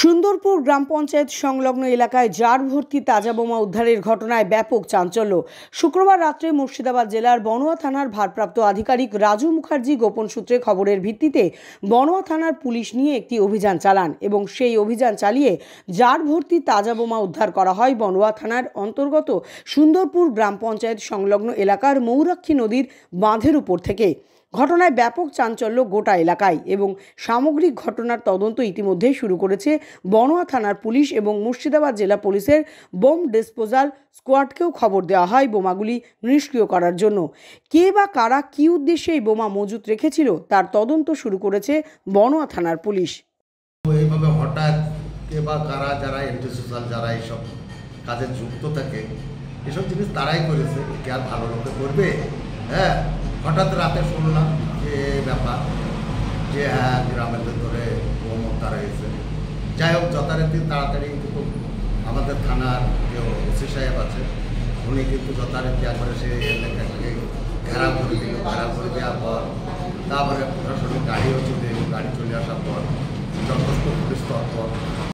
সুন্দরপুর গ্রাম পঞ্চায়েত সংলগ্ন এলাকায় জার ভর্তি তাজা বোমা উদ্ধারের ঘটনায় ব্যাপক চাঞ্চল্য শুক্রবার রাত্রে মুর্শিদাবাদ জেলার বনোয়া থানার ভারপ্রাপ্ত আধিকারিক রাজু মুখার্জি গোপন সূত্রে খবরের ভিত্তিতে বনোয়া থানার পুলিশ নিয়ে একটি অভিযান চালান এবং সেই অভিযান চালিয়ে জার ভর্তি তাজা বোমা উদ্ধার করা হয় বনোয়া থানার অন্তর্গত সুন্দরপুর গ্রাম পঞ্চায়েত সংলগ্ন এলাকার মৌরাক্ষী নদীর বাঁধের উপর থেকে ঘটনায় ব্যাপক চাঞ্চল্য গোটা এলাকায় এবং সামগ্রিক ঘটনার তদন্ত ইতিমধ্যেই শুরু করেছে বনোয়া থানার পুলিশ এবং মুর্শিদাবাদ জেলা পুলিশের বোম ডিসপোজাল স্কোয়াডকেও খবর দেওয়া হয় বোমাগুলি নিষ্ক্রিয় করার জন্য কে বা কারা কী উদ্দেশ্যে এই বোমা মজুত রেখেছিল তার তদন্ত শুরু করেছে বনোয়া থানার পুলিশ এইভাবে হঠাৎ কে বা কারা যারা এন্টিসোশাল যারা এইসব কাজে যুক্ত থাকে এসব জিনিস তারাই করেছে কে আর ভালো লোকে করবে হ্যাঁ হঠাৎ রাতে শুনলাম যে ব্যাপার যে হ্যাঁ গ্রামের ভেতরে হত্যা রয়েছে যাই হোক যথারীতি তাড়াতাড়ি কিন্তু আমাদের থানার যে ওসি সাহেব আছে উনি কিন্তু যথারীতি একবারে সে এলাকাটাকে ঘেরা করে দিল ঘেরা করে দেওয়ার পর তারপরে প্রশাসনিক গাড়িও চলে গাড়ি চলে আসার পর যথেষ্ট পুলিশ তৎপর